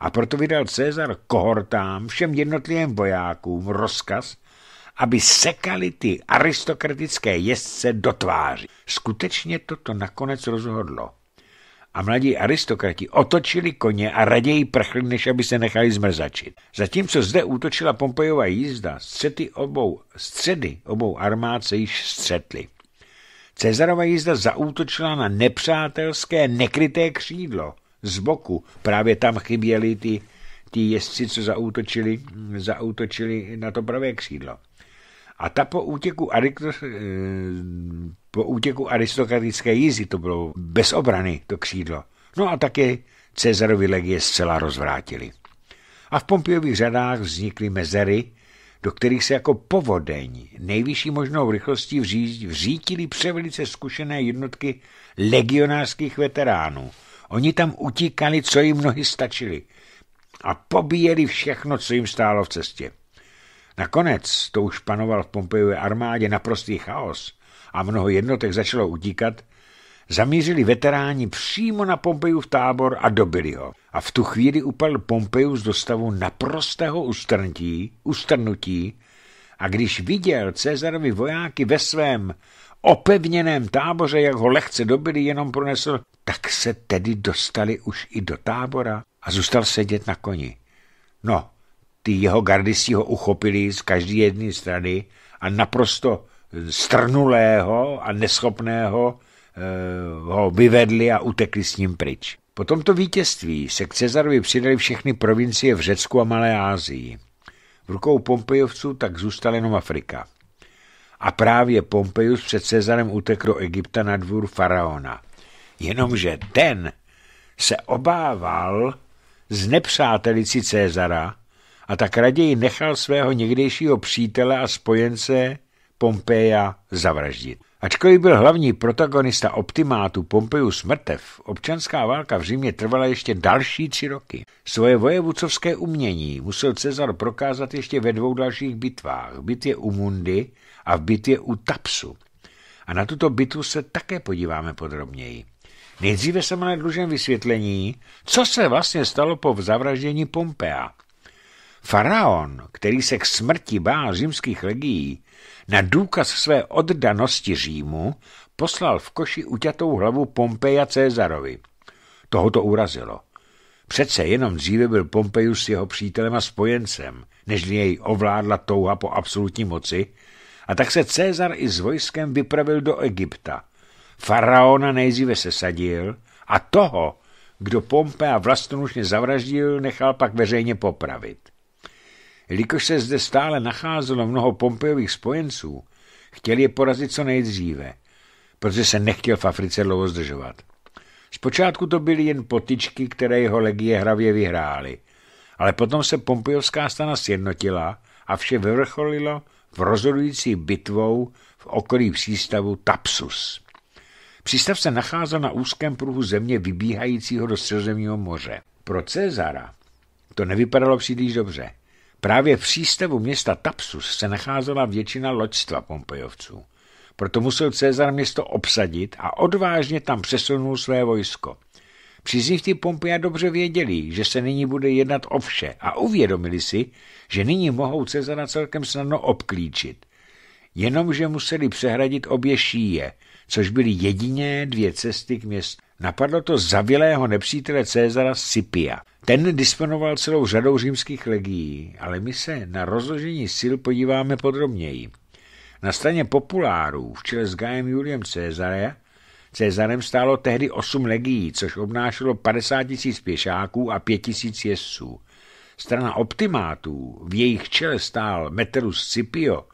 Speaker 1: A proto vydal Cezar kohortám, všem jednotlivým vojákům rozkaz, aby sekali ty aristokratické jezdce do tváři. Skutečně toto nakonec rozhodlo a mladí aristokrati otočili koně a raději prchli, než aby se nechali zmrzačit. Zatímco zde útočila Pompejova jízda, střety obou, středy obou armád se již střetly. Cezarova jízda zaútočila na nepřátelské, nekryté křídlo z boku. Právě tam chyběly ty, ty jezdci, co zaútočili, zaútočili na to pravé křídlo. A ta po útěku eh, po útěku aristokratické jízdy to bylo bez obrany, to křídlo. No a taky Cezarovi legie zcela rozvrátili. A v Pompejových řadách vznikly mezery, do kterých se jako povodeň nejvyšší možnou rychlostí vřítili převelice zkušené jednotky legionářských veteránů. Oni tam utíkali, co jim nohy stačili a pobíjeli všechno, co jim stálo v cestě. Nakonec to už panoval v Pompejové armádě naprostý chaos a mnoho jednotek začalo utíkat, zamířili veteráni přímo na v tábor a dobili ho. A v tu chvíli upadl Pompejus do stavu naprostého ustrnutí, ustrnutí a když viděl Cezarovi vojáky ve svém opevněném táboře, jak ho lehce dobili, jenom pronesl, tak se tedy dostali už i do tábora a zůstal sedět na koni. No, ty jeho gardisti ho uchopili z každé jedné strany a naprosto strnulého a neschopného eh, ho vyvedli a utekli s ním pryč. Po tomto vítězství se k Cezarovi přidali všechny provincie v Řecku a Malé Ázii. V rukou Pompejovců tak zůstala jenom Afrika. A právě Pompejus před Cezarem utekl do Egypta na dvůr faraona. Jenomže ten se obával z nepřátelici Cezara a tak raději nechal svého někdejšího přítele a spojence Pompeja zavraždit. Ačkoliv byl hlavní protagonista optimátu Pompeius mrtev, občanská válka v Římě trvala ještě další tři roky. Svoje vojevucovské umění musel Cezar prokázat ještě ve dvou dalších bitvách, v bitvě u Mundy a v bitvě u Tapsu. A na tuto bitvu se také podíváme podrobněji. Nejdříve jsem máme dlužen vysvětlení, co se vlastně stalo po zavraždění Pompea. Faraon, který se k smrti bál římských legií, na důkaz své oddanosti Římu poslal v koši uťatou hlavu Pompeja Cezarovi. Toho to urazilo. Přece jenom dříve byl Pompejus jeho přítelem a spojencem, než jej ovládla touha po absolutní moci, a tak se Cezar i s vojskem vypravil do Egypta. Faraona nejdříve sadil a toho, kdo Pompea vlastnoručně zavraždil, nechal pak veřejně popravit. Jelikož se zde stále nacházelo mnoho Pompejových spojenců, chtěl je porazit co nejdříve, protože se nechtěl v Africe dlouho zdržovat. Zpočátku to byly jen potičky, které jeho legie hravě vyhrály, ale potom se Pompejovská stana sjednotila a vše vyvrcholilo v rozhodující bitvou v okolí přístavu Tapsus. Přístav se nacházel na úzkém pruhu země vybíhajícího do středozemního moře. Pro Cezara to nevypadalo příliš dobře. Právě v přístavu města Tapsus se nacházela většina loďstva Pompejovců. Proto musel Cezar město obsadit a odvážně tam přesunul své vojsko. Příznivci Pompeja dobře věděli, že se nyní bude jednat o vše a uvědomili si, že nyní mohou Cezara celkem snadno obklíčit. Jenomže museli přehradit obě šíje, což byly jediné dvě cesty k městu. Napadlo to zavilého nepřítele Cezara Scipia, ten disponoval celou řadou římských legií, ale my se na rozložení sil podíváme podrobněji. Na straně populárů v čele s Gajem Juliem Cezarem, Cezarem stálo tehdy 8 legií, což obnášelo 50 tisíc pěšáků a 5 tisíc jezdců. Strana optimátů, v jejich čele stál Meterus Scipio,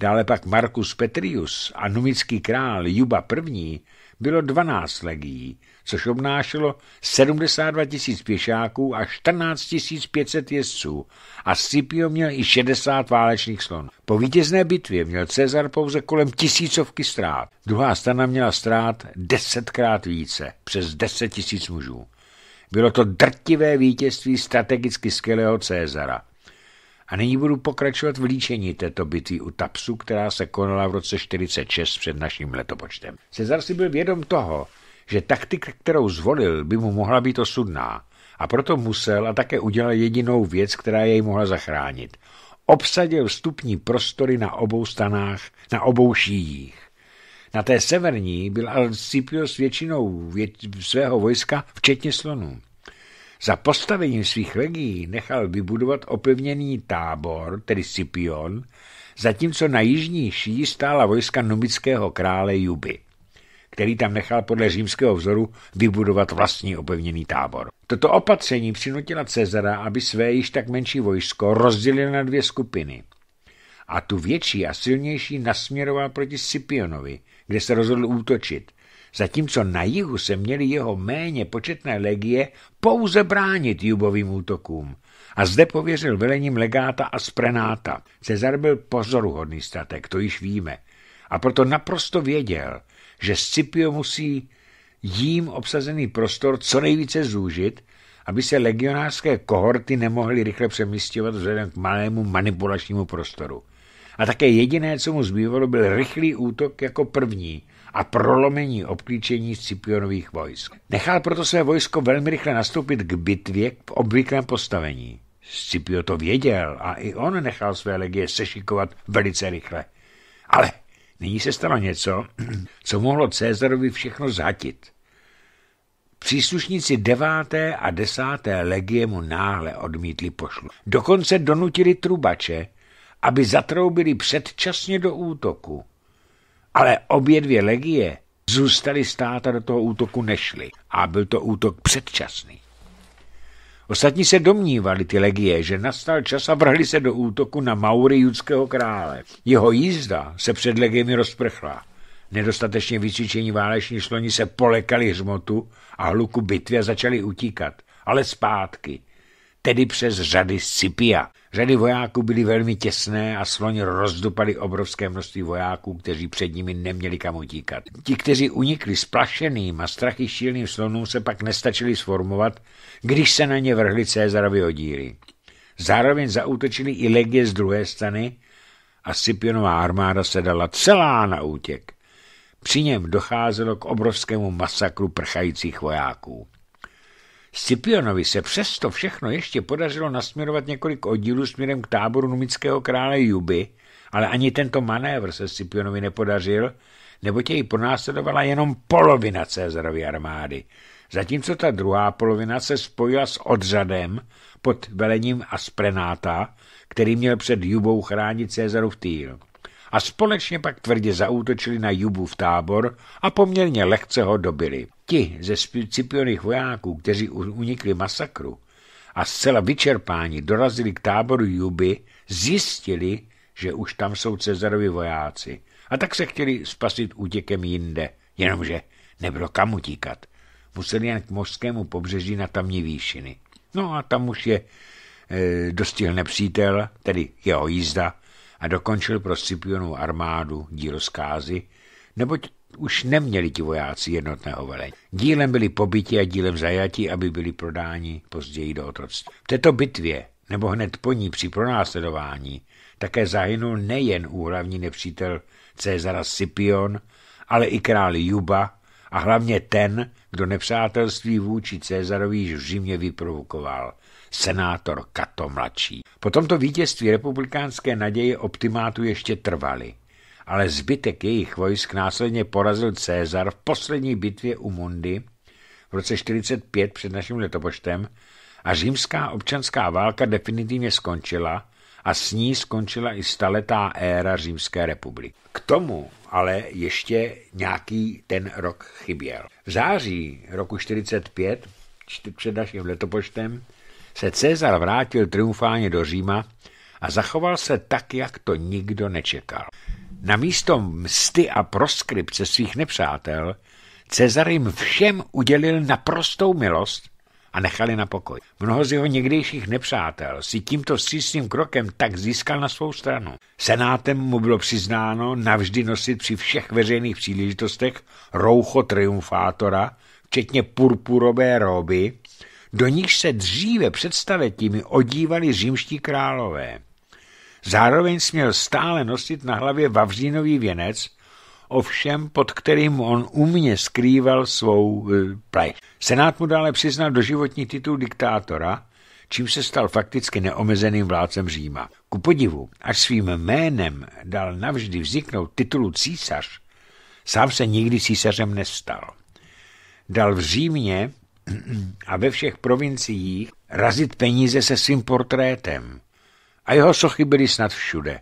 Speaker 1: dále pak Marcus Petrius a numický král Juba I., bylo 12 legií, což obnášelo 72 tisíc pěšáků a 14 500 jezdců a Scipio měl i 60 válečných slon. Po vítězné bitvě měl Cezar pouze kolem tisícovky ztrát. Druhá strana měla ztrát desetkrát více, přes 10 tisíc mužů. Bylo to drtivé vítězství strategicky skvělého Cezara. A nyní budu pokračovat v líčení této bitvy u Tapsu, která se konala v roce 46 před naším letopočtem. Cezar si byl vědom toho, že taktika, kterou zvolil, by mu mohla být osudná. A proto musel a také udělal jedinou věc, která jej mohla zachránit. Obsadil vstupní prostory na obou stanách, na obou šíjích. Na té severní byl s většinou věd, svého vojska, včetně slonů. Za postavením svých legií nechal vybudovat opevněný tábor, tedy Scipion, zatímco na jižní šíji stála vojska numického krále Juby který tam nechal podle římského vzoru vybudovat vlastní opevněný tábor. Toto opatření přinutila Cezara, aby své již tak menší vojsko rozdělil na dvě skupiny. A tu větší a silnější nasměroval proti Scipionovi, kde se rozhodl útočit, zatímco na jihu se měly jeho méně početné legie pouze bránit jubovým útokům. A zde pověřil velením legáta a sprenáta. Cezar byl pozoruhodný statek, to již víme. A proto naprosto věděl, že Scipio musí jím obsazený prostor co nejvíce zúžit, aby se legionářské kohorty nemohly rychle přemístěvat vzhledem k malému manipulačnímu prostoru. A také jediné, co mu zbývalo, byl rychlý útok jako první a prolomení obklíčení Scipionových vojsk. Nechal proto své vojsko velmi rychle nastoupit k bitvě v obvyklém postavení. Scipio to věděl a i on nechal své legie sešikovat velice rychle. Ale Nyní se stalo něco, co mohlo Cézarovi všechno zhatit. Příslušníci deváté a desáté legie mu náhle odmítli pošlu. Dokonce donutili trubače, aby zatroubili předčasně do útoku. Ale obě dvě legie zůstaly stát a do toho útoku nešly. A byl to útok předčasný. Ostatní se domnívali ty legie, že nastal čas a vrhli se do útoku na Maury judského krále. Jeho jízda se před legiemi rozprchla. Nedostatečně vycvičení váleční sloni se polekali hřmotu a hluku bitvy a začali utíkat, ale zpátky – tedy přes řady Scipia. Řady vojáků byly velmi těsné a sloni rozdupali obrovské množství vojáků, kteří před nimi neměli kam utíkat. Ti, kteří unikli splašeným a strachy šílným slonům, se pak nestačili sformovat, když se na ně vrhli Cézarovi odíry. Zároveň zautočili i legie z druhé strany a Scipionová armáda se dala celá na útěk. Při něm docházelo k obrovskému masakru prchajících vojáků. Scipionovi se přesto všechno ještě podařilo nasměrovat několik oddílů směrem k táboru numického krále Juby, ale ani tento manévr se Scipionovi nepodařil, neboť jej pronásledovala jenom polovina Cezarovy armády, zatímco ta druhá polovina se spojila s odřadem pod velením Asprenáta, který měl před Jubou chránit v týl a společně pak tvrdě zaútočili na Jubu v tábor a poměrně lehce ho dobili. Ti ze Scipionových vojáků, kteří unikli masakru a zcela vyčerpáni dorazili k táboru Juby, zjistili, že už tam jsou Cezarovi vojáci a tak se chtěli spasit útěkem jinde, jenomže nebylo kam utíkat. Museli jen k mořskému pobřeží na tamní výšiny. No a tam už je e, dostihl nepřítel, tedy jeho jízda, a dokončil pro Scipionu armádu dílo zkázy, neboť už neměli ti vojáci jednotného velení. Dílem byli pobyti a dílem zajati, aby byli prodáni později do otroctví. V této bitvě, nebo hned po ní při pronásledování, také zahynul nejen úhlavní nepřítel Cezara Scipion, ale i král Juba a hlavně ten, kdo nepřátelství vůči Cezarovi již v Římě vyprovokoval – senátor Kato mladší. Po tomto vítězství republikánské naděje optimátu ještě trvaly, ale zbytek jejich vojsk následně porazil Cézar v poslední bitvě u Mundy v roce 45 před naším letopočtem a římská občanská válka definitivně skončila a s ní skončila i staletá éra Římské republiky. K tomu ale ještě nějaký ten rok chyběl. V září roku 45 před naším letopočtem se Cezar vrátil triumfálně do Říma a zachoval se tak, jak to nikdo nečekal. Na místo msty a proskripce svých nepřátel Cezar jim všem udělil naprostou milost a nechali na pokoj. Mnoho z jeho někdejších nepřátel si tímto vstřícným krokem tak získal na svou stranu. Senátem mu bylo přiznáno navždy nosit při všech veřejných příležitostech roucho triumfátora, včetně purpurové róby, do níž se dříve představetými odívali římští králové. Zároveň směl stále nosit na hlavě vavřínový věnec, ovšem pod kterým on umně skrýval svou e, plech. Senát mu dále přiznal doživotní titul diktátora, čím se stal fakticky neomezeným vládcem Říma. Ku podivu, až svým jménem dal navždy vzniknout titulu císař, sám se nikdy císařem nestal. Dal v Římě a ve všech provinciích razit peníze se svým portrétem. A jeho sochy byly snad všude.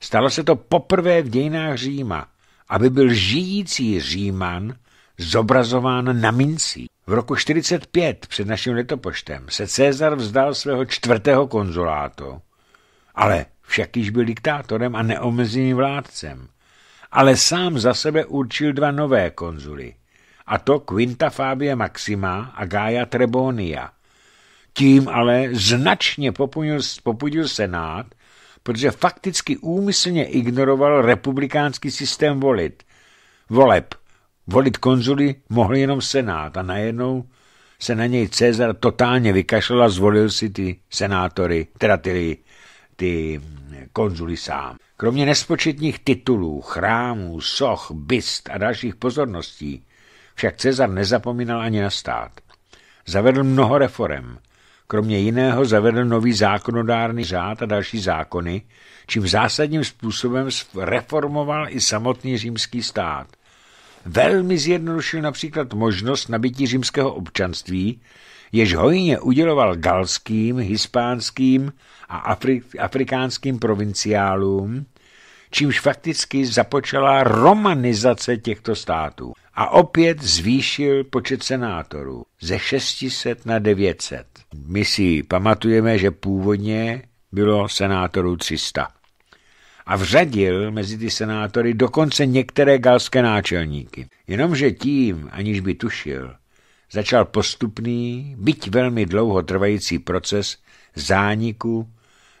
Speaker 1: Stalo se to poprvé v dějinách Říma, aby byl žijící Říman zobrazován na mincí. V roku 45 před naším letopočtem se Cezar vzdal svého čtvrtého konzulátu, ale však již byl diktátorem a neomezeným vládcem. Ale sám za sebe určil dva nové konzuly – a to Quinta Fabia Maxima a Gaia Trebonia. Tím ale značně popudil Senát, protože fakticky úmyslně ignoroval republikánský systém volit. Voleb. Volit konzuly mohl jenom Senát a najednou se na něj Cezar totálně vykašlal a zvolil si ty senátory, teda ty, ty konzuly sám. Kromě nespočetných titulů, chrámů, soch, byst a dalších pozorností, však Cezar nezapomínal ani na stát. Zavedl mnoho reform. Kromě jiného zavedl nový zákonodárný řád a další zákony, čím zásadním způsobem reformoval i samotný římský stát. Velmi zjednodušil například možnost nabití římského občanství, jež hojně uděloval galským, hispánským a afri- afrikánským provinciálům, čímž fakticky započala romanizace těchto států a opět zvýšil počet senátorů ze 600 na 900. My si pamatujeme, že původně bylo senátorů 300. A vřadil mezi ty senátory dokonce některé galské náčelníky. Jenomže tím, aniž by tušil, začal postupný, byť velmi dlouho trvající proces zániku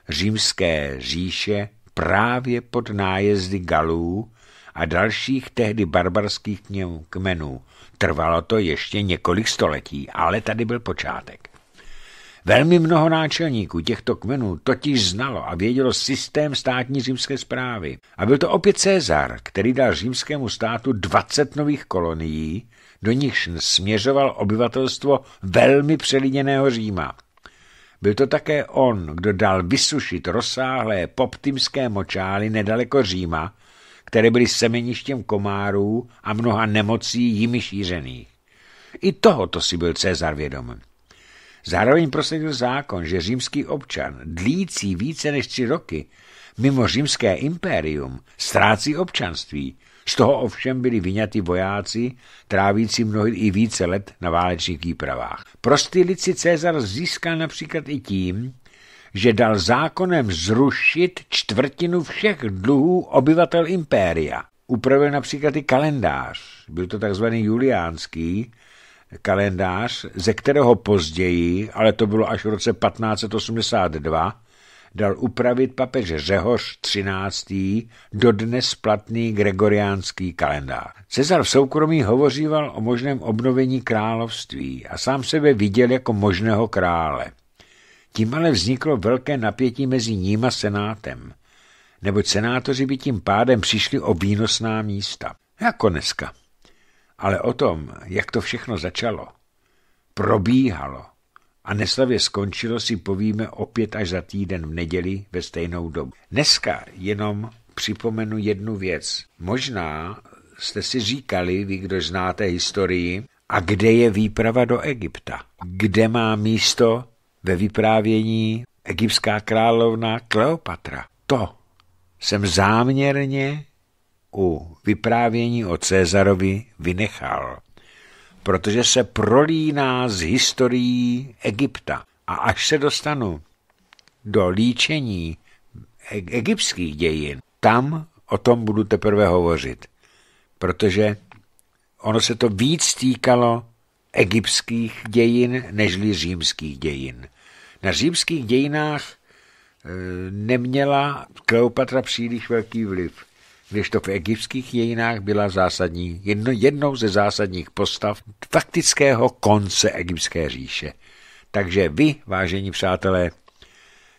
Speaker 1: římské říše právě pod nájezdy Galů a dalších tehdy barbarských kmenů. Trvalo to ještě několik století, ale tady byl počátek. Velmi mnoho náčelníků těchto kmenů totiž znalo a vědělo systém státní římské zprávy. A byl to opět Cezar, který dal římskému státu 20 nových kolonií, do nichž směřoval obyvatelstvo velmi přelidněného Říma. Byl to také on, kdo dal vysušit rozsáhlé poptymské močály nedaleko Říma které byly semeništěm komárů a mnoha nemocí jimi šířených. I tohoto si byl Cezar vědom. Zároveň prosadil zákon, že římský občan, dlící více než tři roky, mimo římské impérium, ztrácí občanství. Z toho ovšem byli vyňati vojáci, trávící mnohdy i více let na válečných výpravách. si Cezar získal například i tím, že dal zákonem zrušit čtvrtinu všech dluhů obyvatel impéria. Upravil například i kalendář, byl to takzvaný juliánský kalendář, ze kterého později, ale to bylo až v roce 1582, dal upravit papež Řehoř XIII. dodnes platný gregoriánský kalendář. Cezar v soukromí hovoříval o možném obnovení království a sám sebe viděl jako možného krále. Tím ale vzniklo velké napětí mezi ním a senátem, neboť senátoři by tím pádem přišli o výnosná místa. Jako dneska. Ale o tom, jak to všechno začalo, probíhalo a neslavě skončilo, si povíme opět až za týden v neděli ve stejnou dobu. Dneska jenom připomenu jednu věc. Možná jste si říkali, vy, kdo znáte historii, a kde je výprava do Egypta? Kde má místo ve vyprávění egyptská královna Kleopatra. To jsem záměrně u vyprávění o Cezarovi vynechal, protože se prolíná s historií Egypta. A až se dostanu do líčení e egyptských dějin, tam o tom budu teprve hovořit, protože ono se to víc týkalo egyptských dějin nežli římských dějin. Na římských dějinách eh, neměla Kleopatra příliš velký vliv, když to v egyptských dějinách byla zásadní, jedno, jednou ze zásadních postav faktického konce egyptské říše. Takže vy, vážení přátelé,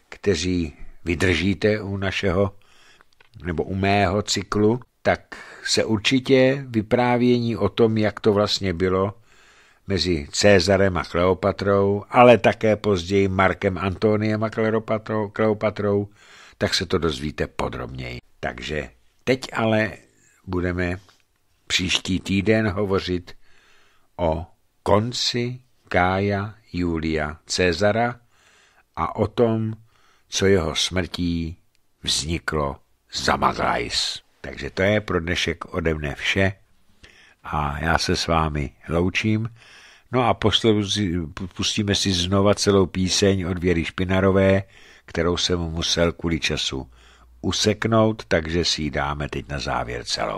Speaker 1: kteří vydržíte u našeho nebo u mého cyklu, tak se určitě vyprávění o tom, jak to vlastně bylo, mezi Cézarem a Kleopatrou, ale také později Markem Antoniem a Kleopatrou, tak se to dozvíte podrobněji. Takže teď ale budeme příští týden hovořit o konci Kája Julia Cezara a o tom, co jeho smrtí vzniklo za Maglajs. Takže to je pro dnešek ode mne vše a já se s vámi loučím. No a pustíme si znova celou píseň od Věry Špinarové, kterou jsem musel kvůli času useknout, takže si ji dáme teď na závěr celou.